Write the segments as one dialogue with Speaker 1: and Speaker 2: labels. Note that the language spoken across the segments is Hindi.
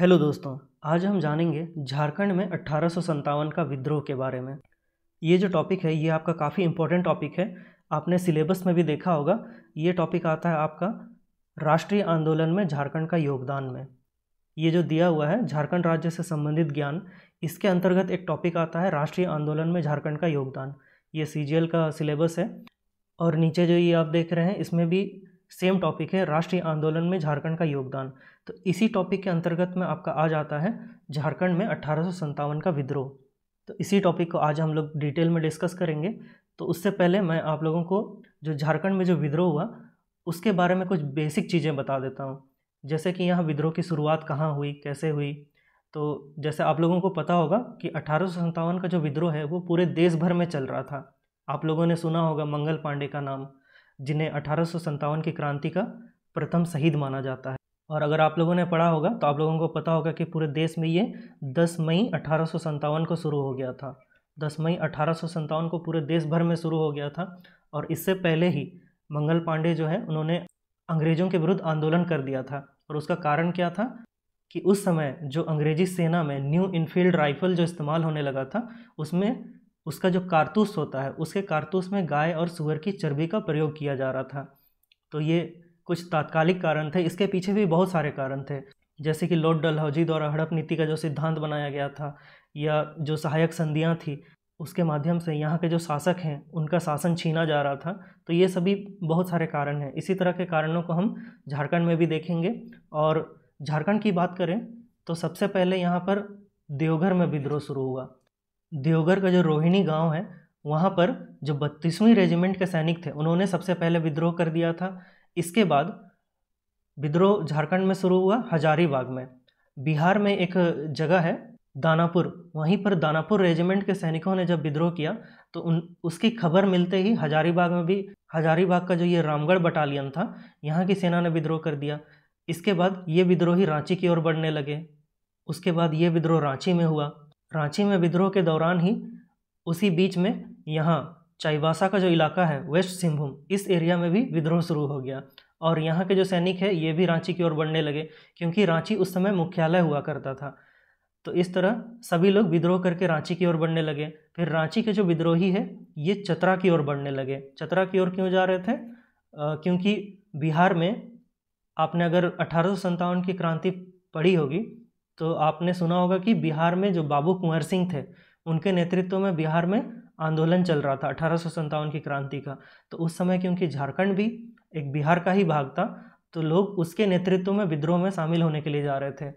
Speaker 1: हेलो दोस्तों आज हम जानेंगे झारखंड में अट्ठारह का विद्रोह के बारे में ये जो टॉपिक है ये आपका काफ़ी इम्पोर्टेंट टॉपिक है आपने सिलेबस में भी देखा होगा ये टॉपिक आता है आपका राष्ट्रीय आंदोलन में झारखंड का योगदान में ये जो दिया हुआ है झारखंड राज्य से संबंधित ज्ञान इसके अंतर्गत एक टॉपिक आता है राष्ट्रीय आंदोलन में झारखंड का योगदान ये सी का सिलेबस है और नीचे जो ये आप देख रहे हैं इसमें भी सेम टॉपिक है राष्ट्रीय आंदोलन में झारखंड का योगदान तो इसी टॉपिक के अंतर्गत में आपका आ जाता है झारखंड में अट्ठारह का विद्रोह तो इसी टॉपिक को आज हम लोग डिटेल में डिस्कस करेंगे तो उससे पहले मैं आप लोगों को जो झारखंड में जो विद्रोह हुआ उसके बारे में कुछ बेसिक चीज़ें बता देता हूँ जैसे कि यहाँ विद्रोह की शुरुआत कहाँ हुई कैसे हुई तो जैसे आप लोगों को पता होगा कि अठारह का जो विद्रोह है वो पूरे देश भर में चल रहा था आप लोगों ने सुना होगा मंगल पांडे का नाम जिन्हें अठारह की क्रांति का प्रथम शहीद माना जाता है और अगर आप लोगों ने पढ़ा होगा तो आप लोगों को पता होगा कि पूरे देश में ये 10 मई अठारह को शुरू हो गया था 10 मई अठारह को पूरे देश भर में शुरू हो गया था और इससे पहले ही मंगल पांडे जो है उन्होंने अंग्रेज़ों के विरुद्ध आंदोलन कर दिया था और उसका कारण क्या था कि उस समय जो अंग्रेजी सेना में न्यू इनफील्ड राइफल जो इस्तेमाल होने लगा था उसमें उसका जो कारतूस होता है उसके कारतूस में गाय और सुअर की चर्बी का प्रयोग किया जा रहा था तो ये कुछ तात्कालिक कारण थे इसके पीछे भी बहुत सारे कारण थे जैसे कि लॉर्ड डलहौजी द्वारा हड़प नीति का जो सिद्धांत बनाया गया था या जो सहायक संधियाँ थी उसके माध्यम से यहाँ के जो शासक हैं उनका शासन छीना जा रहा था तो ये सभी बहुत सारे कारण हैं इसी तरह के कारणों को हम झारखंड में भी देखेंगे और झारखंड की बात करें तो सबसे पहले यहाँ पर देवघर में विद्रोह शुरू हुआ देवघर का जो रोहिणी गांव है वहाँ पर जो बत्तीसवीं रेजिमेंट के सैनिक थे उन्होंने सबसे पहले विद्रोह कर दिया था इसके बाद विद्रोह झारखंड में शुरू हुआ हजारीबाग में बिहार में एक जगह है दानापुर वहीं पर दानापुर रेजिमेंट के सैनिकों ने जब विद्रोह किया तो उन उसकी खबर मिलते ही हजारीबाग में भी हजारीबाग का जो ये रामगढ़ बटालियन था यहाँ की सेना ने विद्रोह कर दिया इसके बाद ये विद्रोही रांची की ओर बढ़ने लगे उसके बाद ये विद्रोह रांची में हुआ रांची में विद्रोह के दौरान ही उसी बीच में यहाँ चाईबासा का जो इलाका है वेस्ट सिंहभूम इस एरिया में भी विद्रोह शुरू हो गया और यहाँ के जो सैनिक है ये भी रांची की ओर बढ़ने लगे क्योंकि रांची उस समय मुख्यालय हुआ करता था तो इस तरह सभी लोग विद्रोह करके रांची की ओर बढ़ने लगे फिर रांची के जो विद्रोही है ये चतरा की ओर बढ़ने लगे चतरा की ओर क्यों जा रहे थे क्योंकि बिहार में आपने अगर अठारह की क्रांति पढ़ी होगी तो आपने सुना होगा कि बिहार में जो बाबू कुंवर सिंह थे उनके नेतृत्व में बिहार में आंदोलन चल रहा था अठारह की क्रांति का तो उस समय क्योंकि झारखंड भी एक बिहार का ही भाग था तो लोग उसके नेतृत्व में विद्रोह में शामिल होने के लिए जा रहे थे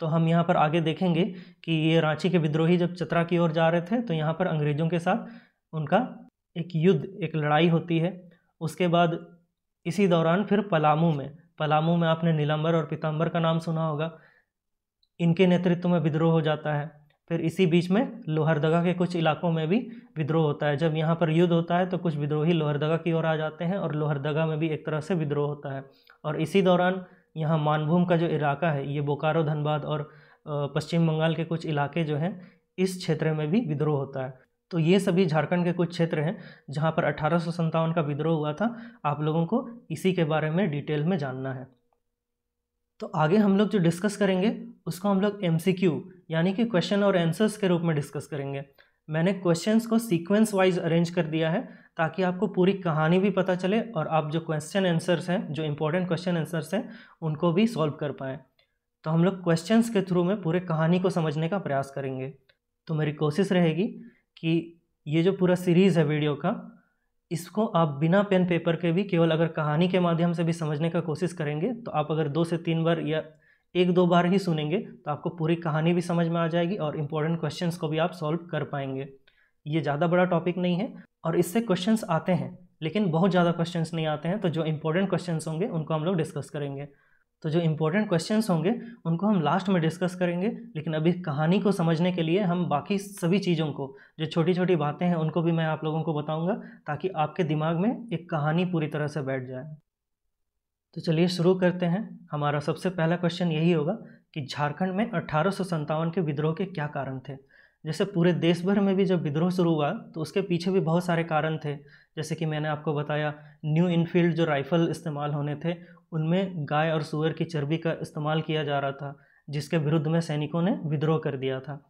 Speaker 1: तो हम यहाँ पर आगे देखेंगे कि ये रांची के विद्रोही जब चतरा की ओर जा रहे थे तो यहाँ पर अंग्रेज़ों के साथ उनका एक युद्ध एक लड़ाई होती है उसके बाद इसी दौरान फिर पलामू में पलामू में आपने नीलंबर और पीताम्बर का नाम सुना होगा इनके नेतृत्व में विद्रोह हो जाता है फिर इसी बीच में लोहरदगा के कुछ इलाकों में भी विद्रोह होता है जब यहाँ पर युद्ध होता है तो कुछ विद्रोही लोहरदगा की ओर आ जाते हैं और लोहरदगा में भी एक तरह से विद्रोह होता है और इसी दौरान यहाँ मानभूम का जो इलाका है ये बोकारो धनबाद और पश्चिम बंगाल के कुछ इलाके जो हैं इस क्षेत्र में भी विद्रोह होता है तो ये सभी झारखंड के कुछ क्षेत्र हैं जहाँ पर अठारह का विद्रोह हुआ था आप लोगों को इसी के बारे में डिटेल में जानना है तो आगे हम लोग जो डिस्कस करेंगे उसको हम लोग एम यानी कि क्वेश्चन और आंसर्स के रूप में डिस्कस करेंगे मैंने क्वेश्चंस को सीक्वेंस वाइज अरेंज कर दिया है ताकि आपको पूरी कहानी भी पता चले और आप जो क्वेश्चन आंसर्स हैं जो इंपॉर्टेंट क्वेश्चन आंसर्स हैं उनको भी सॉल्व कर पाएँ तो हम लोग क्वेश्चन के थ्रू में पूरे कहानी को समझने का प्रयास करेंगे तो मेरी कोशिश रहेगी कि ये जो पूरा सीरीज़ है वीडियो का इसको आप बिना पेन पेपर के भी केवल अगर कहानी के माध्यम से भी समझने का कोशिश करेंगे तो आप अगर दो से तीन बार या एक दो बार ही सुनेंगे तो आपको पूरी कहानी भी समझ में आ जाएगी और इम्पोर्टेंट क्वेश्चंस को भी आप सॉल्व कर पाएंगे ये ज़्यादा बड़ा टॉपिक नहीं है और इससे क्वेश्चंस आते हैं लेकिन बहुत ज़्यादा क्वेश्चंस नहीं आते हैं तो जो इंपॉर्टेंट क्वेश्चंस होंगे उनको हम लोग डिस्कस करेंगे तो जो इम्पोर्टेंट क्वेश्चंस होंगे उनको हम लास्ट में डिस्कस करेंगे लेकिन अभी कहानी को समझने के लिए हम बाकी सभी चीज़ों को जो छोटी छोटी बातें हैं उनको भी मैं आप लोगों को बताऊंगा ताकि आपके दिमाग में एक कहानी पूरी तरह से बैठ जाए तो चलिए शुरू करते हैं हमारा सबसे पहला क्वेश्चन यही होगा कि झारखंड में अट्ठारह के विद्रोह के क्या कारण थे जैसे पूरे देश भर में भी जब विद्रोह शुरू हुआ तो उसके पीछे भी बहुत सारे कारण थे जैसे कि मैंने आपको बताया न्यू इनफील्ड जो राइफ़ल इस्तेमाल होने थे उनमें गाय और सुअर की चर्बी का इस्तेमाल किया जा रहा था जिसके विरुद्ध में सैनिकों ने विद्रोह कर दिया था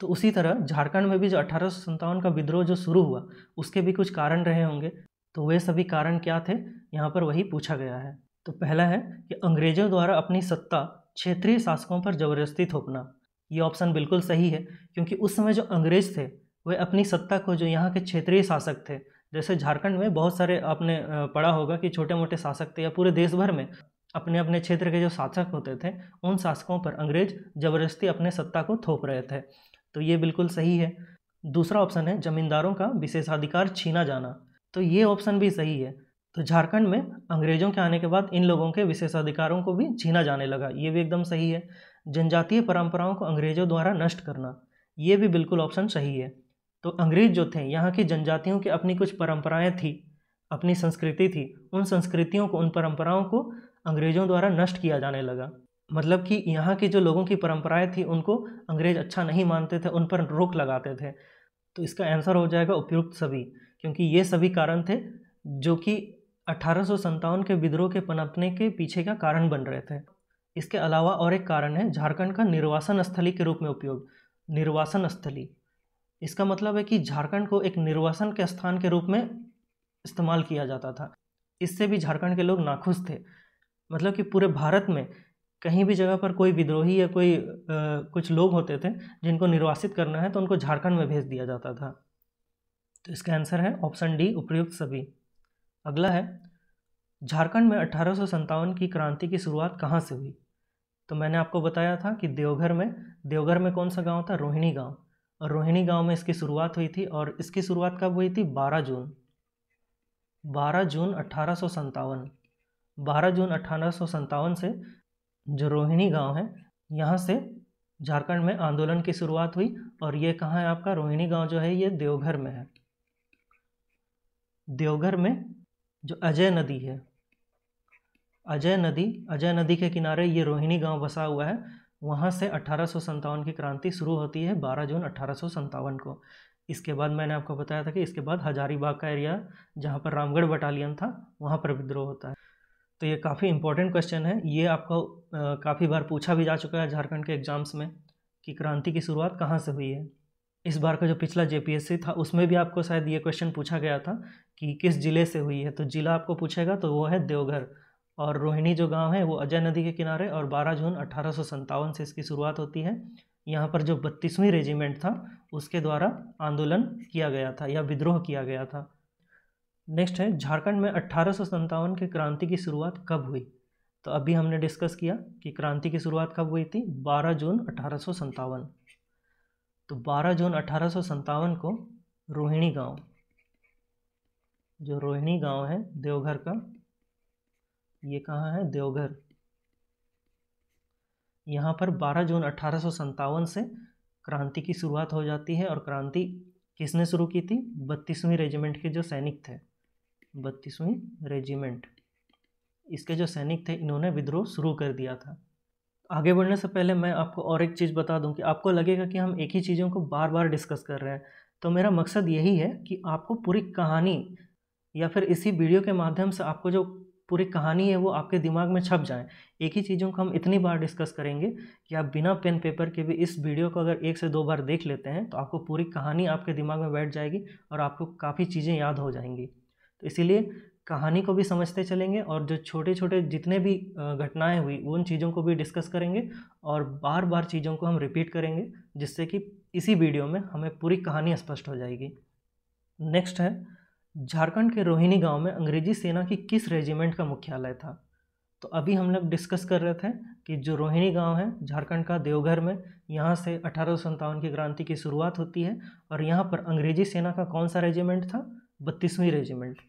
Speaker 1: तो उसी तरह झारखंड में भी जो अठारह का विद्रोह जो शुरू हुआ उसके भी कुछ कारण रहे होंगे तो वे सभी कारण क्या थे यहाँ पर वही पूछा गया है तो पहला है कि अंग्रेजों द्वारा अपनी सत्ता क्षेत्रीय शासकों पर जबरदस्ती थोपना ये ऑप्शन बिल्कुल सही है क्योंकि उस समय जो अंग्रेज थे वे अपनी सत्ता को जो यहाँ के क्षेत्रीय शासक थे जैसे झारखंड में बहुत सारे आपने पढ़ा होगा कि छोटे मोटे शासक थे या पूरे देश भर में अपने अपने क्षेत्र के जो शासक होते थे उन शासकों पर अंग्रेज जबरदस्ती अपने सत्ता को थोप रहे थे तो ये बिल्कुल सही है दूसरा ऑप्शन है जमींदारों का विशेषाधिकार छीना जाना तो ये ऑप्शन भी सही है तो झारखंड में अंग्रेजों के आने के बाद इन लोगों के विशेषाधिकारों को भी छीना जाने लगा ये भी एकदम सही है जनजातीय परंपराओं को अंग्रेजों द्वारा नष्ट करना ये भी बिल्कुल ऑप्शन सही है तो अंग्रेज जो थे यहाँ की जनजातियों की अपनी कुछ परंपराएं थी अपनी संस्कृति थी उन संस्कृतियों को उन परंपराओं को अंग्रेज़ों द्वारा नष्ट किया जाने लगा मतलब कि यहाँ के जो लोगों की परंपराएं थी उनको अंग्रेज अच्छा नहीं मानते थे उन पर रोक लगाते थे तो इसका आंसर हो जाएगा उपयुक्त सभी क्योंकि ये सभी कारण थे जो कि अठारह के विद्रोह के पनपने के पीछे का कारण बन रहे थे इसके अलावा और एक कारण है झारखंड का निर्वासन स्थली के रूप में उपयोग निर्वासन स्थली इसका मतलब है कि झारखंड को एक निर्वासन के स्थान के रूप में इस्तेमाल किया जाता था इससे भी झारखंड के लोग नाखुश थे मतलब कि पूरे भारत में कहीं भी जगह पर कोई विद्रोही या कोई आ, कुछ लोग होते थे जिनको निर्वासित करना है तो उनको झारखंड में भेज दिया जाता था तो इसका आंसर है ऑप्शन डी उपयुक्त सभी अगला है झारखंड में अठारह की क्रांति की शुरुआत कहाँ से हुई तो मैंने आपको बताया था कि देवघर में देवघर में कौन सा गांव था रोहिणी गांव रोहिणी गांव में इसकी शुरुआत हुई थी और इसकी शुरुआत कब हुई थी 12 जून 12 जून अट्ठारह सौ बारह जून अट्ठारह से जो रोहिणी गांव है यहाँ से झारखंड में आंदोलन की शुरुआत हुई और ये कहाँ है आपका रोहिणी गांव जो है ये देवघर में है देवघर में जो अजय नदी है अजय नदी अजय नदी के किनारे ये रोहिणी गांव बसा हुआ है वहाँ से अठारह की क्रांति शुरू होती है 12 जून अठारह को इसके बाद मैंने आपको बताया था कि इसके बाद हजारीबाग का एरिया जहाँ पर रामगढ़ बटालियन था वहाँ पर विद्रोह होता है तो ये काफ़ी इंपॉर्टेंट क्वेश्चन है ये आपको काफ़ी बार पूछा भी जा चुका है झारखंड के एग्ज़ाम्स में कि क्रांति की शुरुआत कहाँ से हुई है इस बार का जो पिछला जे था उसमें भी आपको शायद ये क्वेश्चन पूछा गया था कि किस ज़िले से हुई है तो ज़िला आपको पूछेगा तो वो है देवघर और रोहिणी जो गांव है वो अजय नदी के किनारे और 12 जून अठारह से इसकी शुरुआत होती है यहाँ पर जो बत्तीसवीं रेजिमेंट था उसके द्वारा आंदोलन किया गया था या विद्रोह किया गया था नेक्स्ट है झारखंड में अट्ठारह के क्रांति की शुरुआत कब हुई तो अभी हमने डिस्कस किया कि क्रांति की शुरुआत कब हुई थी 12 जून अठारह तो 12 जून अठारह को रोहिणी गांव जो रोहिणी गांव है देवघर का ये कहाँ है देवघर यहाँ पर 12 जून अठारह से क्रांति की शुरुआत हो जाती है और क्रांति किसने शुरू की थी बत्तीसवीं रेजिमेंट के जो सैनिक थे बत्तीसवीं रेजिमेंट इसके जो सैनिक थे इन्होंने विद्रोह शुरू कर दिया था आगे बढ़ने से पहले मैं आपको और एक चीज़ बता दूं कि आपको लगेगा कि हम एक ही चीज़ों को बार बार डिस्कस कर रहे हैं तो मेरा मकसद यही है कि आपको पूरी कहानी या फिर इसी वीडियो के माध्यम से आपको जो पूरी कहानी है वो आपके दिमाग में छप जाए एक ही चीज़ों को हम इतनी बार डिस्कस करेंगे कि आप बिना पेन पेपर के भी इस वीडियो को अगर एक से दो बार देख लेते हैं तो आपको पूरी कहानी आपके दिमाग में बैठ जाएगी और आपको काफ़ी चीज़ें याद हो जाएंगी तो इसीलिए कहानी को भी समझते चलेंगे और जो छोटे छोटे जितने भी घटनाएं हुई उन चीज़ों को भी डिस्कस करेंगे और बार बार चीज़ों को हम रिपीट करेंगे जिससे कि इसी वीडियो में हमें पूरी कहानी स्पष्ट हो जाएगी नेक्स्ट है झारखंड के रोहिणी गांव में अंग्रेजी सेना की किस रेजिमेंट का मुख्यालय था तो अभी हम लोग डिस्कस कर रहे थे कि जो रोहिणी गांव है झारखंड का देवघर में यहाँ से अठारह की क्रांति की शुरुआत होती है और यहाँ पर अंग्रेजी सेना का कौन सा रेजिमेंट था बत्तीसवीं रेजिमेंट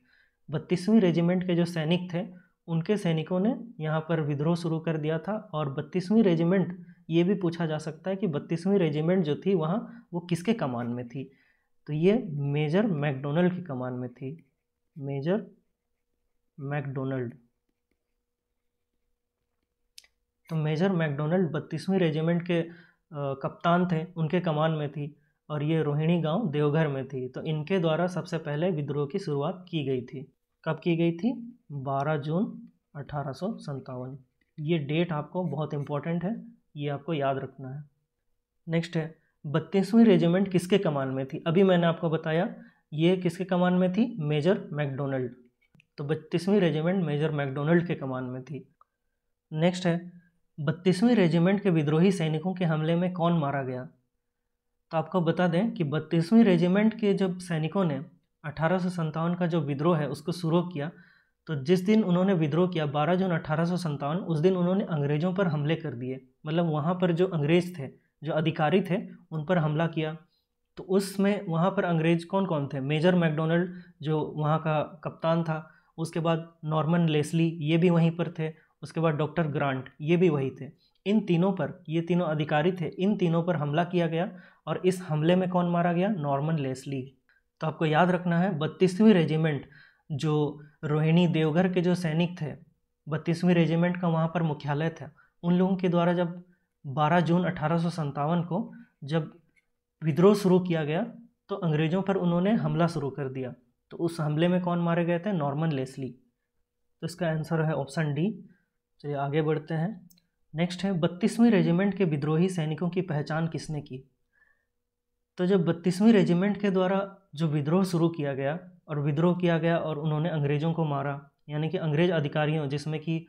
Speaker 1: बत्तीसवीं रेजिमेंट के जो सैनिक थे उनके सैनिकों ने यहाँ पर विद्रोह शुरू कर दिया था और बत्तीसवीं रेजिमेंट ये भी पूछा जा सकता है कि बत्तीसवीं रेजिमेंट जो थी वहाँ वो किसके कमान में थी तो ये मेजर मैकडोनल्ड की कमान में थी मेजर मैकडोनल्ड तो मेजर मैकडोनल्ड बत्तीसवीं रेजिमेंट के कप्तान थे उनके कमान में थी और ये रोहिणी गांव देवघर में थी तो इनके द्वारा सबसे पहले विद्रोह की शुरुआत की गई थी कब की गई थी 12 जून अठारह ये डेट आपको बहुत इम्पोर्टेंट है ये आपको याद रखना है नेक्स्ट है बत्तीसवीं रेजिमेंट किसके कमान में थी अभी मैंने आपको बताया ये किसके कमान में थी मेजर मैकडोनल्ड तो बत्तीसवीं रेजिमेंट मेजर मैकडोनल्ड के कमान में थी नेक्स्ट है बत्तीसवीं रेजिमेंट के विद्रोही सैनिकों के हमले में कौन मारा गया तो आपको बता दें कि बत्तीसवीं रेजिमेंट के जब सैनिकों ने अठारह का जो विद्रोह है उसको शुरू किया तो जिस दिन उन्होंने विद्रोह किया 12 जून अठारह उस दिन उन्होंने अंग्रेज़ों पर हमले कर दिए मतलब वहाँ पर जो अंग्रेज़ थे जो अधिकारी थे उन पर हमला किया तो उसमें वहाँ पर अंग्रेज कौन कौन थे मेजर मैकडोनल्ड जो वहाँ का कप्तान था उसके बाद नॉर्मन लेस्ली ये भी वहीं पर थे उसके बाद डॉक्टर ग्रांट ये भी वही थे इन तीनों पर ये तीनों अधिकारी थे इन तीनों पर हमला किया गया और इस हमले में कौन मारा गया नॉर्मन लेस्ली तो आपको याद रखना है बत्तीसवीं रेजिमेंट जो रोहिणी देवघर के जो सैनिक थे बत्तीसवीं रेजिमेंट का वहाँ पर मुख्यालय था उन लोगों के द्वारा जब 12 जून अठारह को जब विद्रोह शुरू किया गया तो अंग्रेज़ों पर उन्होंने हमला शुरू कर दिया तो उस हमले में कौन मारे गए थे नॉर्मन लेसली तो इसका आंसर है ऑप्शन डी चलिए आगे बढ़ते हैं नेक्स्ट है बत्तीसवीं रेजिमेंट के विद्रोही सैनिकों की पहचान किसने की तो जब बत्तीसवीं रेजिमेंट के द्वारा जो विद्रोह शुरू किया गया और विद्रोह किया गया और उन्होंने अंग्रेज़ों को मारा यानी कि अंग्रेज अधिकारियों जिसमें कि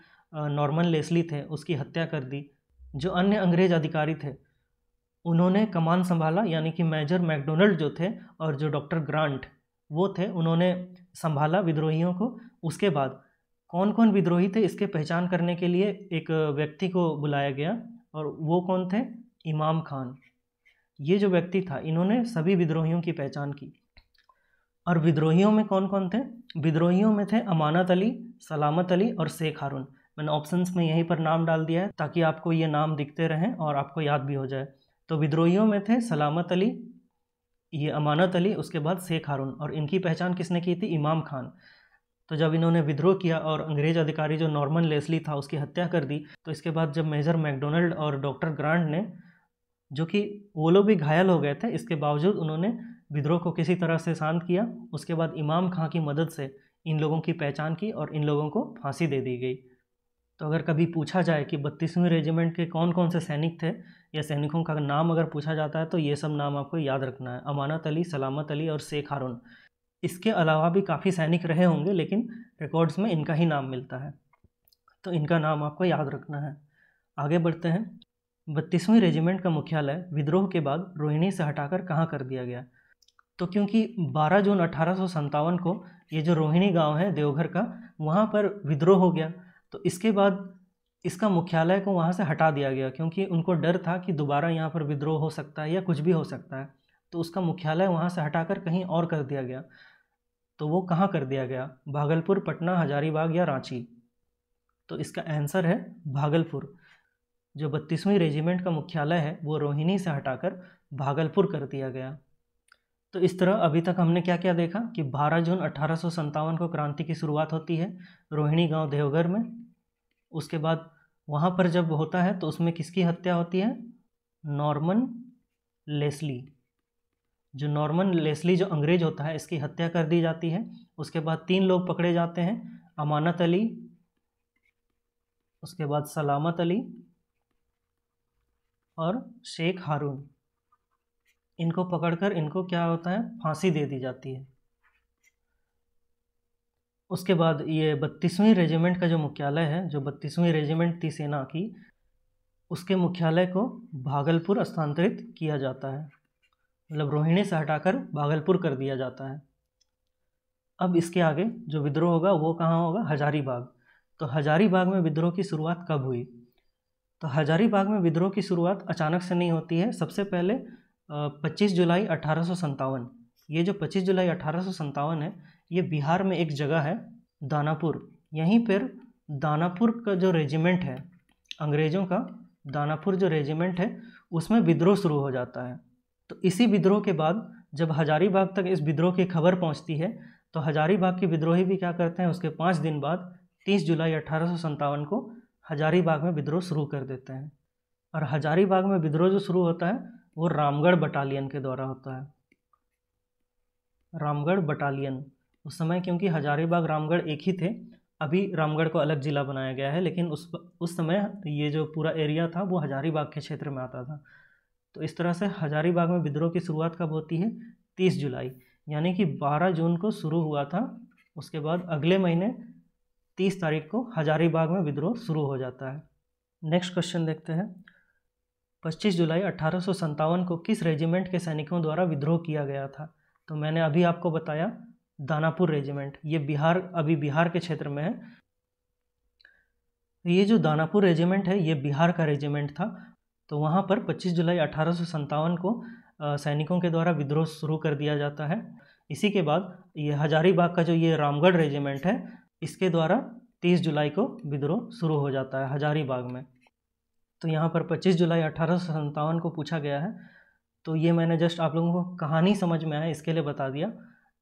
Speaker 1: नॉर्मन लेसली थे उसकी हत्या कर दी जो अन्य अंग्रेज अधिकारी थे उन्होंने कमान संभाला यानी कि मेजर मैकडोनल्ड जो थे और जो डॉक्टर ग्रांट वो थे उन्होंने संभाला विद्रोहियों को उसके बाद कौन कौन विद्रोही थे इसके पहचान करने के लिए एक व्यक्ति को बुलाया गया और वो कौन थे इमाम खान ये जो व्यक्ति था इन्होंने सभी विद्रोहियों की पहचान की और विद्रोहियों में कौन कौन थे विद्रोहियों में थे अमानत अली सलामत अली और शेख हारून मैंने ऑप्शंस में यहीं पर नाम डाल दिया है ताकि आपको ये नाम दिखते रहें और आपको याद भी हो जाए तो विद्रोहियों में थे सलामत अली ये अमानत अली उसके बाद शेख हारून और इनकी पहचान किसने की थी इमाम खान तो जब इन्होंने विद्रोह किया और अंग्रेज अधिकारी जो नॉर्मन लेस्ली था उसकी हत्या कर दी तो इसके बाद जब मेजर मैकडोनल्ड और डॉक्टर ग्रांड ने जो कि वो लोग भी घायल हो गए थे इसके बावजूद उन्होंने विद्रोह को किसी तरह से शांत किया उसके बाद इमाम खां की मदद से इन लोगों की पहचान की और इन लोगों को फांसी दे दी गई तो अगर कभी पूछा जाए कि बत्तीसवीं रेजिमेंट के कौन कौन से सैनिक थे या सैनिकों का नाम अगर पूछा जाता है तो ये सब नाम आपको याद रखना है अमानत अली सलामत अली और शेख हारून इसके अलावा भी काफ़ी सैनिक रहे होंगे लेकिन रिकॉर्ड्स में इनका ही नाम मिलता है तो इनका नाम आपको याद रखना है आगे बढ़ते हैं बत्तीसवीं रेजिमेंट का मुख्यालय विद्रोह के बाद रोहिणी से हटाकर कहाँ कर दिया गया तो क्योंकि 12 जून अठारह को ये जो रोहिणी गांव है देवघर का वहाँ पर विद्रोह हो गया तो इसके बाद इसका मुख्यालय को वहाँ से हटा दिया गया क्योंकि उनको डर था कि दोबारा यहाँ पर विद्रोह हो सकता है या कुछ भी हो सकता है तो उसका मुख्यालय वहाँ से हटाकर कहीं और कर दिया गया तो वो कहाँ कर दिया गया भागलपुर पटना हजारीबाग या रांची तो इसका आंसर है भागलपुर जो बत्तीसवीं रेजिमेंट का मुख्यालय है वो रोहिणी से हटाकर भागलपुर कर दिया गया तो इस तरह अभी तक हमने क्या क्या देखा कि 12 जून अठारह को क्रांति की शुरुआत होती है रोहिणी गांव देवघर में उसके बाद वहाँ पर जब होता है तो उसमें किसकी हत्या होती है नॉर्मन लेस्ली जो नॉर्मन लेस्ली जो अंग्रेज होता है इसकी हत्या कर दी जाती है उसके बाद तीन लोग पकड़े जाते हैं अमानत अली उसके बाद सलामत अली और शेख हारून इनको पकड़कर इनको क्या होता है फांसी दे दी जाती है उसके बाद ये बत्तीसवीं रेजिमेंट का जो मुख्यालय है जो बत्तीसवीं रेजिमेंट थी सेना की उसके मुख्यालय को भागलपुर स्थानांतरित किया जाता है मतलब रोहिणी से हटाकर भागलपुर कर दिया जाता है अब इसके आगे जो विद्रोह होगा वो कहाँ होगा हजारीबाग तो हजारीबाग में विद्रोह की शुरुआत कब हुई तो हजारीबाग में विद्रोह की शुरुआत अचानक से नहीं होती है सबसे पहले पच्चीस जुलाई अठारह ये जो पच्चीस जुलाई अठारह है ये बिहार में एक जगह है दानापुर यहीं पर दानापुर का जो रेजिमेंट है अंग्रेज़ों का दानापुर जो रेजिमेंट है उसमें विद्रोह शुरू हो जाता है तो इसी विद्रोह के बाद जब हजारीबाग तक इस विद्रोह की खबर पहुंचती है तो हजारीबाग के विद्रोही भी क्या करते हैं उसके पाँच दिन बाद तीस जुलाई अठारह को हजारीबाग में विद्रोह शुरू कर देते हैं और हजारीबाग में विद्रोह जो शुरू होता है वो रामगढ़ बटालियन के द्वारा होता है रामगढ़ बटालियन उस समय क्योंकि हजारीबाग रामगढ़ एक ही थे अभी रामगढ़ को अलग ज़िला बनाया गया है लेकिन उस उस समय ये जो पूरा एरिया था वो हजारीबाग के क्षेत्र में आता था तो इस तरह से हजारीबाग में विद्रोह की शुरुआत कब होती है तीस जुलाई यानी कि बारह जून को शुरू हुआ था उसके बाद अगले महीने तीस तारीख को हजारीबाग में विद्रोह शुरू हो जाता है नेक्स्ट क्वेश्चन देखते हैं 25 जुलाई अट्ठारह को किस रेजिमेंट के सैनिकों द्वारा विद्रोह किया गया था तो मैंने अभी आपको बताया दानापुर रेजिमेंट ये बिहार अभी बिहार के क्षेत्र में है ये जो दानापुर रेजिमेंट है ये बिहार का रेजिमेंट था तो वहाँ पर 25 जुलाई अठारह को सैनिकों के द्वारा विद्रोह शुरू कर दिया जाता है इसी के बाद ये हजारीबाग का जो ये रामगढ़ रेजिमेंट है इसके द्वारा 30 जुलाई को विद्रोह शुरू हो जाता है हजारीबाग में तो यहाँ पर 25 जुलाई अठारह को पूछा गया है तो ये मैंने जस्ट आप लोगों को कहानी समझ में आया इसके लिए बता दिया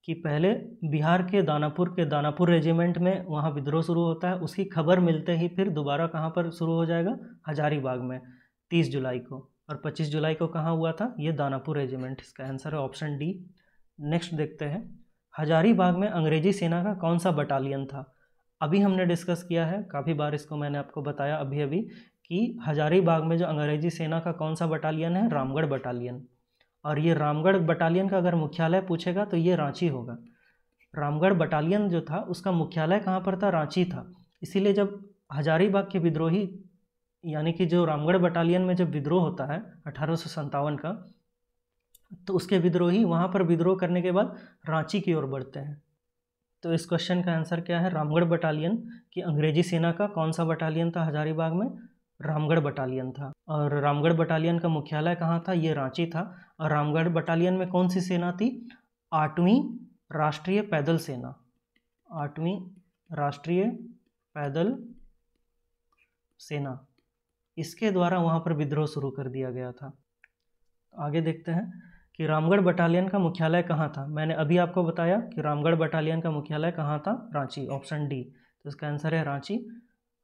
Speaker 1: कि पहले बिहार के दानापुर के दानापुर रेजिमेंट में वहाँ विद्रोह शुरू होता है उसकी खबर मिलते ही फिर दोबारा कहाँ पर शुरू हो जाएगा हजारीबाग में तीस जुलाई को और पच्चीस जुलाई को कहाँ हुआ था ये दानापुर रेजिमेंट इसका आंसर है ऑप्शन डी नेक्स्ट देखते हैं हजारीबाग में अंग्रेजी सेना का कौन सा बटालियन था अभी हमने डिस्कस किया है काफ़ी बार इसको मैंने आपको बताया अभी अभी कि हजारीबाग में जो अंग्रेजी सेना का कौन सा बटालियन है रामगढ़ बटालियन और ये रामगढ़ बटालियन का अगर मुख्यालय पूछेगा तो ये रांची होगा रामगढ़ बटालियन जो था उसका मुख्यालय कहाँ पर था रांची था इसीलिए जब हजारीबाग के विद्रोही यानी कि जो रामगढ़ बटालियन में जब विद्रोह होता है अठारह का तो उसके विद्रोही वहाँ पर विद्रोह करने के बाद रांची की ओर बढ़ते हैं तो इस क्वेश्चन का आंसर क्या है रामगढ़ बटालियन कि अंग्रेजी सेना का कौन सा बटालियन था हजारीबाग में रामगढ़ बटालियन था और रामगढ़ बटालियन का मुख्यालय कहाँ था ये रांची था और रामगढ़ बटालियन में कौन सी सेना थी आठवीं राष्ट्रीय पैदल सेना आठवीं राष्ट्रीय पैदल सेना इसके द्वारा वहाँ पर विद्रोह शुरू कर दिया गया था आगे देखते हैं कि रामगढ़ बटालियन का मुख्यालय कहाँ था मैंने अभी आपको बताया कि रामगढ़ बटालियन का मुख्यालय कहाँ था रांची ऑप्शन डी तो इसका आंसर है रांची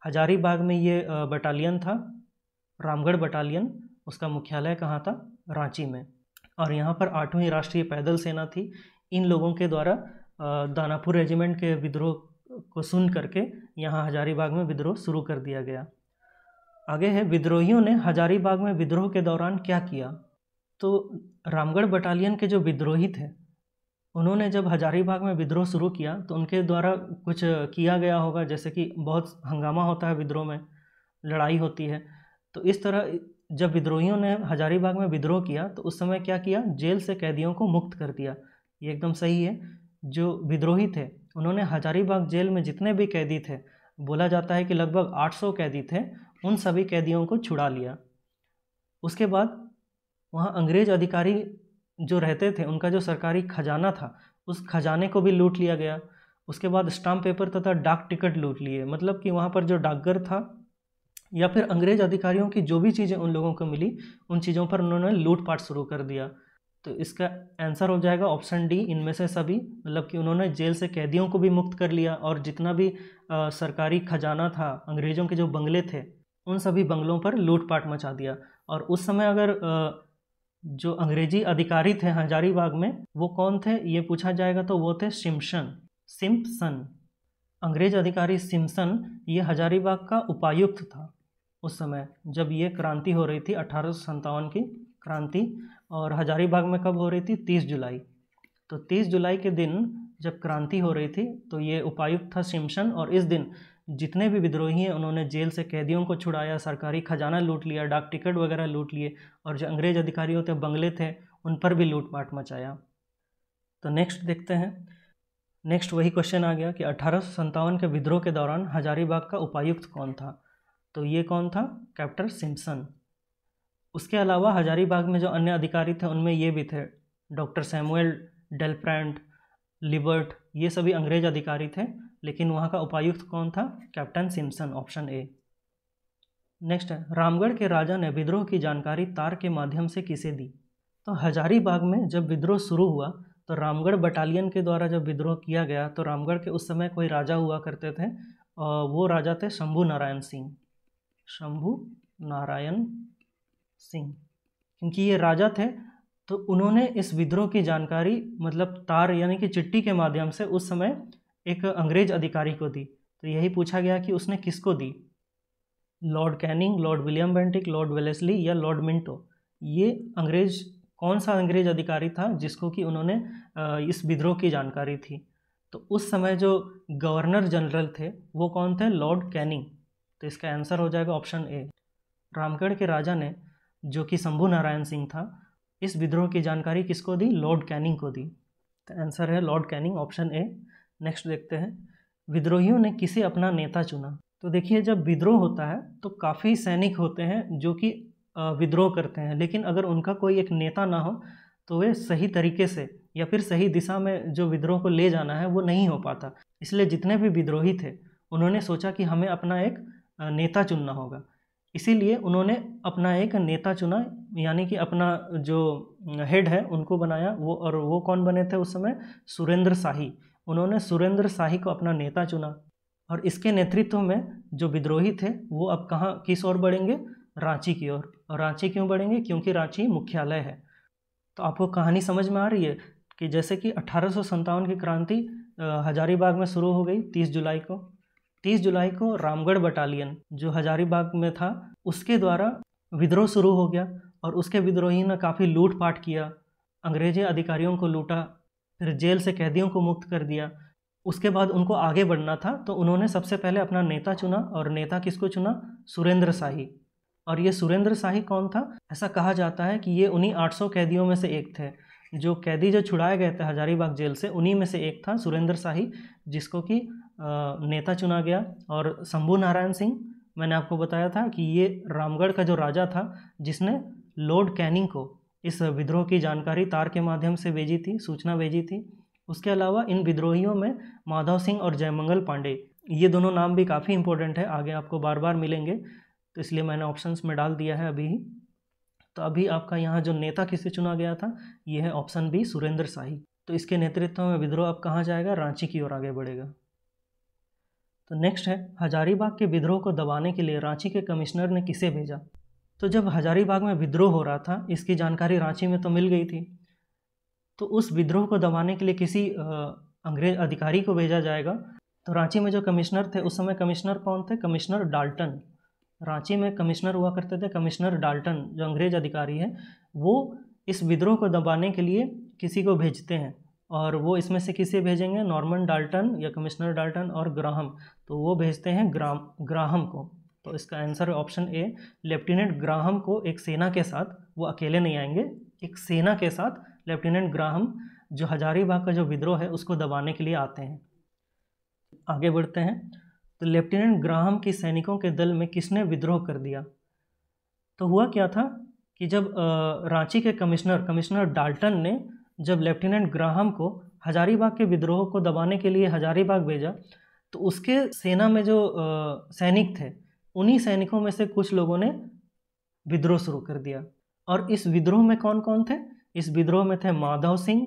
Speaker 1: हजारीबाग में ये बटालियन था रामगढ़ बटालियन उसका मुख्यालय कहाँ था रांची में और यहाँ पर आठवीं राष्ट्रीय पैदल सेना थी इन लोगों के द्वारा दानापुर रेजिमेंट के विद्रोह को सुन करके यहाँ हजारीबाग में विद्रोह शुरू कर दिया गया आगे है विद्रोहियों ने हजारीबाग में विद्रोह के दौरान क्या किया तो रामगढ़ बटालियन के जो विद्रोही थे उन्होंने जब हजारीबाग में विद्रोह शुरू किया तो उनके द्वारा कुछ किया गया होगा जैसे कि बहुत हंगामा होता है विद्रोह में लड़ाई होती है तो इस तरह जब विद्रोहियों ने हजारीबाग में विद्रोह किया तो उस समय क्या किया जेल से कैदियों को मुक्त कर दिया ये एकदम सही है जो विद्रोही थे उन्होंने हजारीबाग जेल में जितने भी कैदी थे बोला जाता है कि लगभग 800 कैदी थे उन सभी कैदियों को छुड़ा लिया उसके बाद वहाँ अंग्रेज अधिकारी जो रहते थे उनका जो सरकारी खजाना था उस खजाने को भी लूट लिया गया उसके बाद स्टाम्प पेपर तथा डाक टिकट लूट लिए मतलब कि वहाँ पर जो डाकघर था या फिर अंग्रेज अधिकारियों की जो भी चीज़ें उन लोगों को मिली उन चीज़ों पर उन्होंने लूटपाट शुरू कर दिया तो इसका आंसर हो जाएगा ऑप्शन डी इनमें से सभी मतलब कि उन्होंने जेल से कैदियों को भी मुक्त कर लिया और जितना भी आ, सरकारी खजाना था अंग्रेज़ों के जो बंगले थे उन सभी बंगलों पर लूटपाट मचा दिया और उस समय अगर आ, जो अंग्रेजी अधिकारी थे हजारीबाग में वो कौन थे ये पूछा जाएगा तो वो थे सिम्सन सिम्पसन अंग्रेज अधिकारी सिमसन ये हजारीबाग का उपायुक्त था उस समय जब ये क्रांति हो रही थी अठारह की क्रांति और हजारीबाग में कब हो रही थी तीस जुलाई तो तीस जुलाई के दिन जब क्रांति हो रही थी तो ये उपायुक्त था सिम्सन और इस दिन जितने भी विद्रोही हैं उन्होंने जेल से कैदियों को छुड़ाया सरकारी खजाना लूट लिया डाक टिकट वगैरह लूट लिए और जो अंग्रेज अधिकारियों थे बंगले थे उन पर भी लूटपाट मचाया तो नेक्स्ट देखते हैं नेक्स्ट वही क्वेश्चन आ गया कि अठारह के विद्रोह के दौरान हजारीबाग का उपायुक्त कौन था तो ये कौन था कैप्टन सिम्सन उसके अलावा हजारीबाग में जो अन्य अधिकारी थे उनमें ये भी थे डॉक्टर सैमुअल डेलप्रैंट लिबर्ट ये सभी अंग्रेज अधिकारी थे लेकिन वहाँ का उपायुक्त कौन था captain Simpson option A next है रामगढ़ के राजा ने विद्रोह की जानकारी तार के माध्यम से किसे दी तो हजारीबाग में जब विद्रोह शुरू हुआ तो रामगढ़ बटालियन के द्वारा जब विद्रोह किया गया तो रामगढ़ के उस समय कोई राजा हुआ करते थे और वो राजा थे शंभु नारायण सिंह शंभु नारायण सिंह क्योंकि ये राजा थे तो उन्होंने इस विद्रोह की जानकारी मतलब तार यानी कि चिट्ठी के माध्यम से उस समय एक अंग्रेज अधिकारी को दी तो यही पूछा गया कि उसने किसको दी lord Canning lord William Bentinck lord Wellesley या लॉर्ड मिंटो ये अंग्रेज कौन सा अंग्रेज अधिकारी था जिसको कि उन्होंने इस विद्रोह की जानकारी थी तो उस समय जो गवर्नर जनरल थे वो कौन थे लॉर्ड कैनिंग तो इसका आंसर हो जाएगा ऑप्शन ए रामगढ़ के राजा ने जो कि शंभू नारायण सिंह था इस विद्रोह की जानकारी किसको दी लॉर्ड कैनिंग को दी तो आंसर है lord Canning option A next देखते हैं विद्रोहियों ने किसे अपना नेता चुना तो देखिए जब विद्रोह होता है तो काफ़ी सैनिक होते हैं जो कि विद्रोह करते हैं लेकिन अगर उनका कोई एक नेता ना हो तो वे सही तरीके से या फिर सही दिशा में जो विद्रोह को ले जाना है वो नहीं हो पाता इसलिए जितने भी विद्रोही थे उन्होंने सोचा कि हमें अपना एक नेता चुनना होगा इसीलिए उन्होंने अपना एक नेता चुना यानी कि अपना जो हेड है उनको बनाया वो और वो कौन बने थे उस समय सुरेंद्र शाही उन्होंने सुरेंद्र शाही को अपना नेता चुना और इसके नेतृत्व में जो विद्रोही थे वो अब कहाँ किस ओर बढ़ेंगे रांची की ओर और रांची क्यों बढ़ेंगे क्योंकि रांची मुख्यालय है तो आपको कहानी समझ में आ रही है कि जैसे कि अठारह की क्रांति हजारीबाग में शुरू हो गई 30 जुलाई को 30 जुलाई को रामगढ़ बटालियन जो हजारीबाग में था उसके द्वारा विद्रोह शुरू हो गया और उसके विद्रोही ने काफ़ी लूटपाट किया अंग्रेजी अधिकारियों को लूटा फिर जेल से कैदियों को मुक्त कर दिया उसके बाद उनको आगे बढ़ना था तो उन्होंने सबसे पहले अपना नेता चुना और नेता किसको चुना सुरेंद्र शाही और ये सुरेंद्र शाही कौन था ऐसा कहा जाता है कि ये उन्हीं 800 कैदियों में से एक थे जो कैदी जो छुड़ाए गए थे हजारीबाग जेल से उन्हीं में से एक था सुरेंद्र शाही जिसको कि नेता चुना गया और शंभू नारायण सिंह मैंने आपको बताया था कि ये रामगढ़ का जो राजा था जिसने लॉर्ड कैनिंग को इस विद्रोह की जानकारी तार के माध्यम से भेजी थी सूचना भेजी थी उसके अलावा इन विद्रोहियों में माधव सिंह और जयमंगल पांडे ये दोनों नाम भी काफ़ी इंपॉर्टेंट है आगे आपको बार बार मिलेंगे तो इसलिए मैंने ऑप्शंस में डाल दिया है अभी ही तो अभी आपका यहाँ जो नेता किसे चुना गया था ये है ऑप्शन बी सुरेंद्र शाही तो इसके नेतृत्व में विद्रोह अब कहाँ जाएगा रांची की ओर आगे बढ़ेगा तो नेक्स्ट है हजारीबाग के विद्रोह को दबाने के लिए रांची के कमिश्नर ने किसे भेजा तो जब हजारीबाग में विद्रोह हो रहा था इसकी जानकारी रांची में तो मिल गई थी तो उस विद्रोह को दबाने के लिए किसी अंग्रेज अधिकारी को भेजा जाएगा तो रांची में जो कमिश्नर थे उस समय कमिश्नर कौन थे कमिश्नर डाल्टन रांची में कमिश्नर हुआ करते थे कमिश्नर डाल्टन जो अंग्रेज अधिकारी है वो इस विद्रोह को दबाने के लिए किसी को भेजते हैं और वो इसमें से किसे भेजेंगे नॉर्मन डाल्टन या कमिश्नर डाल्टन और ग्राहम तो वो भेजते हैं ग्राम ग्राहम को तो इसका आंसर है ऑप्शन ए लेफ्टिनेंट ग्राहम को एक सेना के साथ वो अकेले नहीं आएंगे एक सेना के साथ लेफ्टिनेंट ग्राहम जो हजारीबाग का जो विद्रोह है उसको दबाने के लिए आते हैं आगे बढ़ते हैं तो लेफ्टिनेंट ग्राहम की सैनिकों के दल में किसने विद्रोह कर दिया तो हुआ क्या था कि जब रांची के कमिश्नर कमिश्नर डाल्टन ने जब लेफ्टिनेंट ग्राहम को हजारीबाग के विद्रोह को दबाने के लिए हजारीबाग भेजा तो उसके सेना में जो सैनिक थे उन्हीं सैनिकों में से कुछ लोगों ने विद्रोह शुरू कर दिया और इस विद्रोह में कौन कौन थे इस विद्रोह में थे माधव सिंह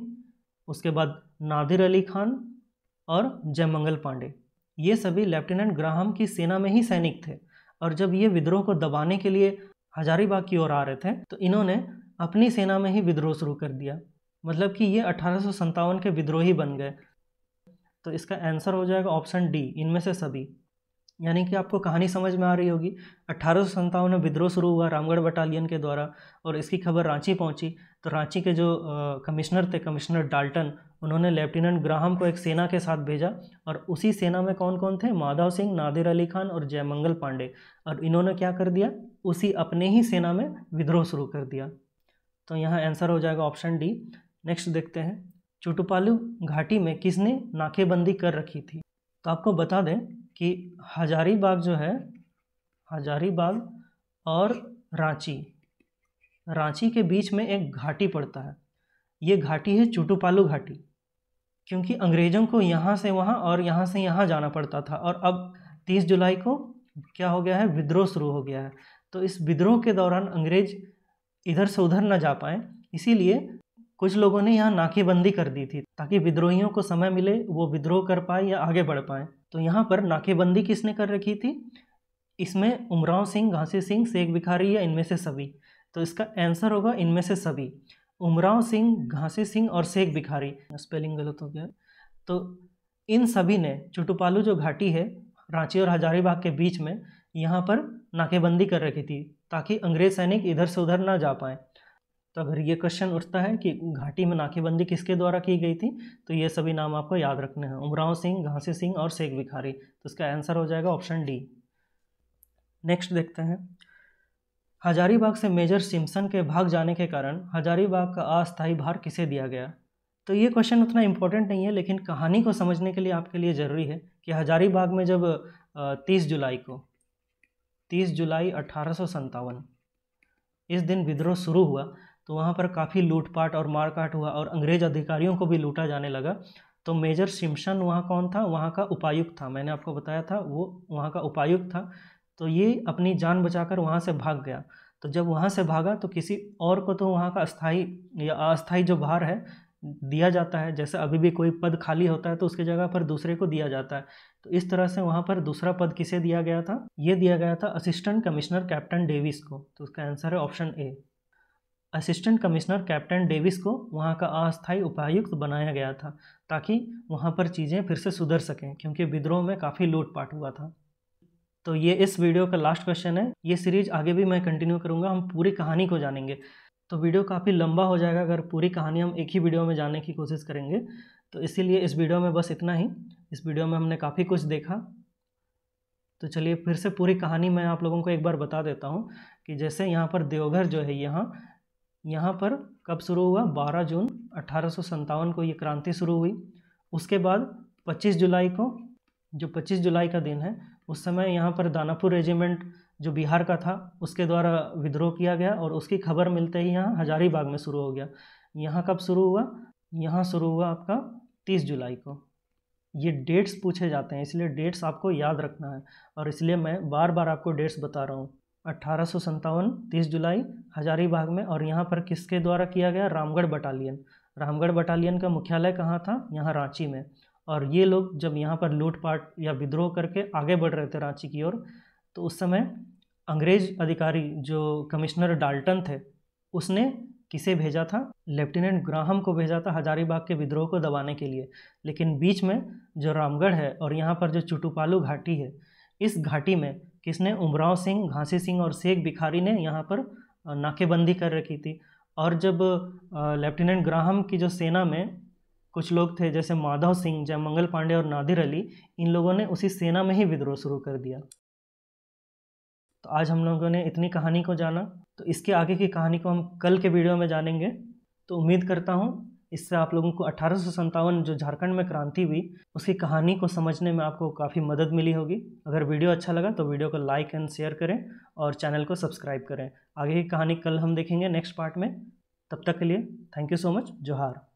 Speaker 1: उसके बाद नादिर अली खान और जयमंगल पांडे ये सभी लेफ्टिनेंट ग्राहम की सेना में ही सैनिक थे और जब ये विद्रोह को दबाने के लिए हजारीबाग की ओर आ रहे थे तो इन्होंने अपनी सेना में ही विद्रोह शुरू कर दिया मतलब कि ये अठारह के विद्रोही बन गए तो इसका आंसर हो जाएगा ऑप्शन डी इनमें से सभी यानी कि आपको कहानी समझ में आ रही होगी अट्ठारह में विद्रोह शुरू हुआ रामगढ़ बटालियन के द्वारा और इसकी खबर रांची पहुंची तो रांची के जो कमिश्नर थे कमिश्नर डाल्टन उन्होंने लेफ्टिनेंट ग्राहम को एक सेना के साथ भेजा और उसी सेना में कौन कौन थे माधव सिंह नादिर अली खान और जयमंगल पांडे और इन्होंने क्या कर दिया उसी अपने ही सेना में विद्रोह शुरू कर दिया तो यहाँ आंसर हो जाएगा ऑप्शन डी नेक्स्ट देखते हैं चुटुपालू घाटी में किसने नाकेबंदी कर रखी थी तो आपको बता दें कि हजारीबाग जो है हजारीबाग और रांची रांची के बीच में एक घाटी पड़ता है ये घाटी है चुटुपालू घाटी क्योंकि अंग्रेज़ों को यहाँ से वहाँ और यहाँ से यहाँ जाना पड़ता था और अब 30 जुलाई को क्या हो गया है विद्रोह शुरू हो गया है तो इस विद्रोह के दौरान अंग्रेज इधर से उधर ना जा पाए इसीलिए कुछ लोगों ने यहाँ नाकेबंदी कर दी थी ताकि विद्रोहियों को समय मिले वो विद्रोह कर पाए या आगे बढ़ पाए तो यहाँ पर नाकेबंदी किसने कर रखी थी इसमें उमराव सिंह घासी सिंह शेख भिखारी या इनमें से सभी तो इसका आंसर होगा इनमें से सभी उमराव सिंह घासी सिंह और शेख भिखारी स्पेलिंग गलत हो गया तो इन सभी ने चुटुपालू जो घाटी है रांची और हजारीबाग के बीच में यहाँ पर नाकेबंदी कर रखी थी ताकि अंग्रेज सैनिक इधर से उधर ना जा पाएँ तो अगर ये क्वेश्चन उठता है कि घाटी में नाकेबंदी किसके द्वारा की गई थी तो ये सभी नाम आपको याद रखने हैं उमराव सिंह घासी सिंह और शेख भिखारी तो इसका आंसर हो जाएगा ऑप्शन डी नेक्स्ट देखते हैं हजारीबाग से मेजर सिम्सन के भाग जाने के कारण हजारीबाग का अस्थायी भार किसे दिया गया तो ये क्वेश्चन उतना इम्पोर्टेंट नहीं है लेकिन कहानी को समझने के लिए आपके लिए ज़रूरी है कि हजारीबाग में जब तीस जुलाई को तीस जुलाई अठारह इस दिन विद्रोह शुरू हुआ तो वहाँ पर काफ़ी लूटपाट और मारकाट हुआ और अंग्रेज अधिकारियों को भी लूटा जाने लगा तो मेजर सिमसन वहाँ कौन था वहाँ का उपायुक्त था मैंने आपको बताया था वो वहाँ का उपायुक्त था तो ये अपनी जान बचाकर वहाँ से भाग गया तो जब वहाँ से भागा तो किसी और को तो वहाँ का अस्थाई या अस्थाई जो भार है दिया जाता है जैसे अभी भी कोई पद खाली होता है तो उसकी जगह पर दूसरे को दिया जाता है तो इस तरह से वहाँ पर दूसरा पद किसे दिया गया था ये दिया गया था असिस्टेंट कमिश्नर कैप्टन डेविस को तो उसका आंसर है option A assistant commissioner captain Davis को वहाँ का अस्थायी उपायुक्त बनाया गया था ताकि वहाँ पर चीज़ें फिर से सुधर सकें क्योंकि विद्रोह में काफ़ी लूटपाट हुआ था तो ये इस वीडियो का लास्ट क्वेश्चन है ये सीरीज आगे भी मैं कंटिन्यू करूँगा हम पूरी कहानी को जानेंगे तो वीडियो काफ़ी लंबा हो जाएगा अगर पूरी कहानी हम एक ही वीडियो में जानने की कोशिश करेंगे तो इसीलिए इस वीडियो में बस इतना ही इस वीडियो में हमने काफ़ी कुछ देखा तो चलिए फिर से पूरी कहानी मैं आप लोगों को एक बार बता देता हूँ कि जैसे यहाँ पर देवघर जो है यहाँ यहाँ पर कब शुरू हुआ 12 जून अठारह को ये क्रांति शुरू हुई उसके बाद 25 जुलाई को जो 25 जुलाई का दिन है उस समय यहाँ पर दानापुर रेजिमेंट जो बिहार का था उसके द्वारा विद्रोह किया गया और उसकी खबर मिलते ही यहाँ हजारीबाग में शुरू हो गया यहाँ कब शुरू हुआ यहाँ शुरू हुआ आपका तीस जुलाई को ये डेट्स पूछे जाते हैं इसलिए डेट्स आपको याद रखना है और इसलिए मैं बार बार आपको डेट्स बता रहा हूँ अट्ठारह तीस जुलाई हजारीबाग में और यहाँ पर किसके द्वारा किया गया रामगढ़ बटालियन रामगढ़ बटालियन का मुख्यालय कहाँ था यहाँ रांची में और ये लोग जब यहाँ पर लूटपाट या विद्रोह करके आगे बढ़ रहे थे रांची की ओर तो उस समय अंग्रेज अधिकारी जो कमिश्नर डाल्टन थे उसने किसे भेजा था लेफ्टिनेंट ग्राहम को भेजा था हजारीबाग के विद्रोह को दबाने के लिए लेकिन बीच में जो रामगढ़ है और यहाँ पर जो चुटुपालू घाटी है इस घाटी में किसने उमराव सिंह घासी सिंह और शेख भिखारी ने यहाँ पर नाकेबंदी कर रखी थी और जब लेफ्टिनेंट ग्राहम की जो सेना में कुछ लोग थे जैसे माधव सिंह जय मंगल पांडे और नादिर अली इन लोगों ने उसी सेना में ही विद्रोह शुरू कर दिया तो आज हम लोगों ने इतनी कहानी को जाना तो इसके आगे की कहानी को हम कल के वीडियो में जानेंगे तो उम्मीद करता हूँ इससे आप लोगों को अठारह जो झारखंड में क्रांति हुई उसकी कहानी को समझने में आपको काफ़ी मदद मिली होगी अगर वीडियो अच्छा लगा तो वीडियो को लाइक एंड शेयर करें और चैनल को सब्सक्राइब करें आगे की कहानी कल हम देखेंगे नेक्स्ट पार्ट में तब तक के लिए थैंक यू सो मच जोहार